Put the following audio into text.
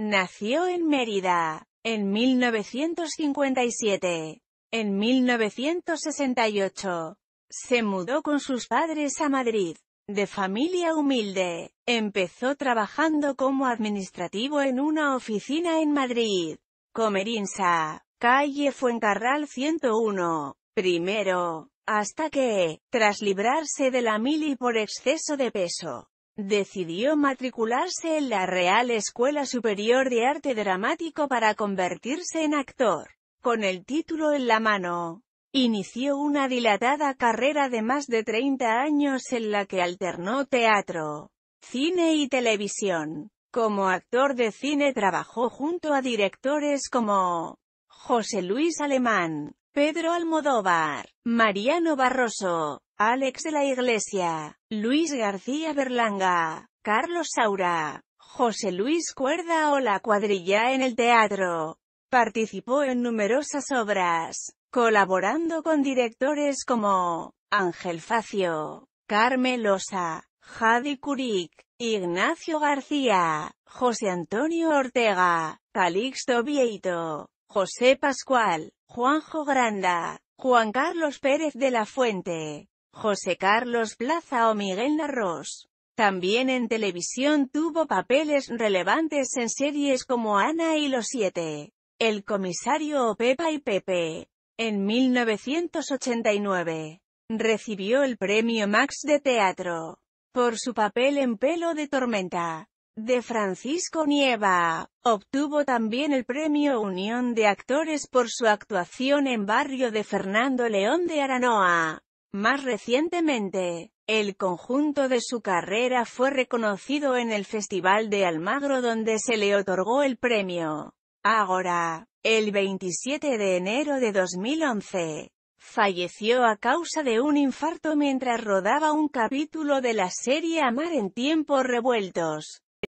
Nació en Mérida, en 1957. En 1968, se mudó con sus padres a Madrid. De familia humilde, empezó trabajando como administrativo en una oficina en Madrid. Comerinsa, calle Fuencarral 101, primero, hasta que, tras librarse de la mili por exceso de peso, Decidió matricularse en la Real Escuela Superior de Arte Dramático para convertirse en actor. Con el título en la mano, inició una dilatada carrera de más de 30 años en la que alternó teatro, cine y televisión. Como actor de cine trabajó junto a directores como José Luis Alemán, Pedro Almodóvar, Mariano Barroso, Alex de la Iglesia, Luis García Berlanga, Carlos Saura, José Luis Cuerda o La Cuadrilla en el teatro. Participó en numerosas obras, colaborando con directores como Ángel Facio, Losa, Jadi Curic, Ignacio García, José Antonio Ortega, Calixto Vieito, José Pascual, Juanjo Granda, Juan Carlos Pérez de la Fuente, José Carlos Plaza o Miguel Narros. También en televisión tuvo papeles relevantes en series como Ana y Los Siete, El Comisario o Pepa y Pepe. En 1989, recibió el premio Max de Teatro, por su papel en Pelo de Tormenta, de Francisco Nieva. Obtuvo también el premio Unión de Actores por su actuación en Barrio de Fernando León de Aranoa. Más recientemente, el conjunto de su carrera fue reconocido en el Festival de Almagro donde se le otorgó el premio. Ahora, el 27 de enero de 2011, falleció a causa de un infarto mientras rodaba un capítulo de la serie Amar en tiempos revueltos.